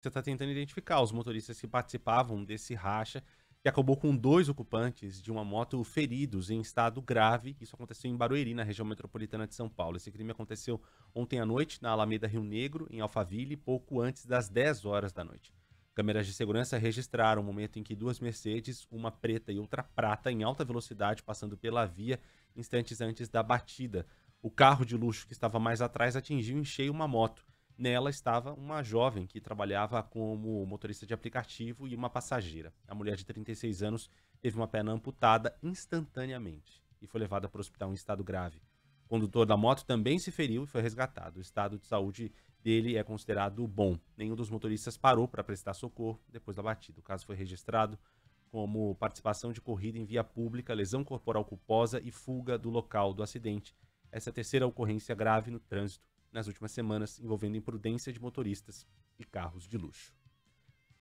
Você está tentando identificar os motoristas que participavam desse racha que acabou com dois ocupantes de uma moto feridos em estado grave. Isso aconteceu em Barueri, na região metropolitana de São Paulo. Esse crime aconteceu ontem à noite na Alameda Rio Negro, em Alphaville, pouco antes das 10 horas da noite. Câmeras de segurança registraram o momento em que duas Mercedes, uma preta e outra prata, em alta velocidade, passando pela via instantes antes da batida. O carro de luxo que estava mais atrás atingiu em cheio uma moto. Nela estava uma jovem que trabalhava como motorista de aplicativo e uma passageira. A mulher de 36 anos teve uma perna amputada instantaneamente e foi levada para o hospital em estado grave. O condutor da moto também se feriu e foi resgatado. O estado de saúde dele é considerado bom. Nenhum dos motoristas parou para prestar socorro depois da batida. O caso foi registrado como participação de corrida em via pública, lesão corporal culposa e fuga do local do acidente. Essa é a terceira ocorrência grave no trânsito nas últimas semanas envolvendo imprudência de motoristas e carros de luxo.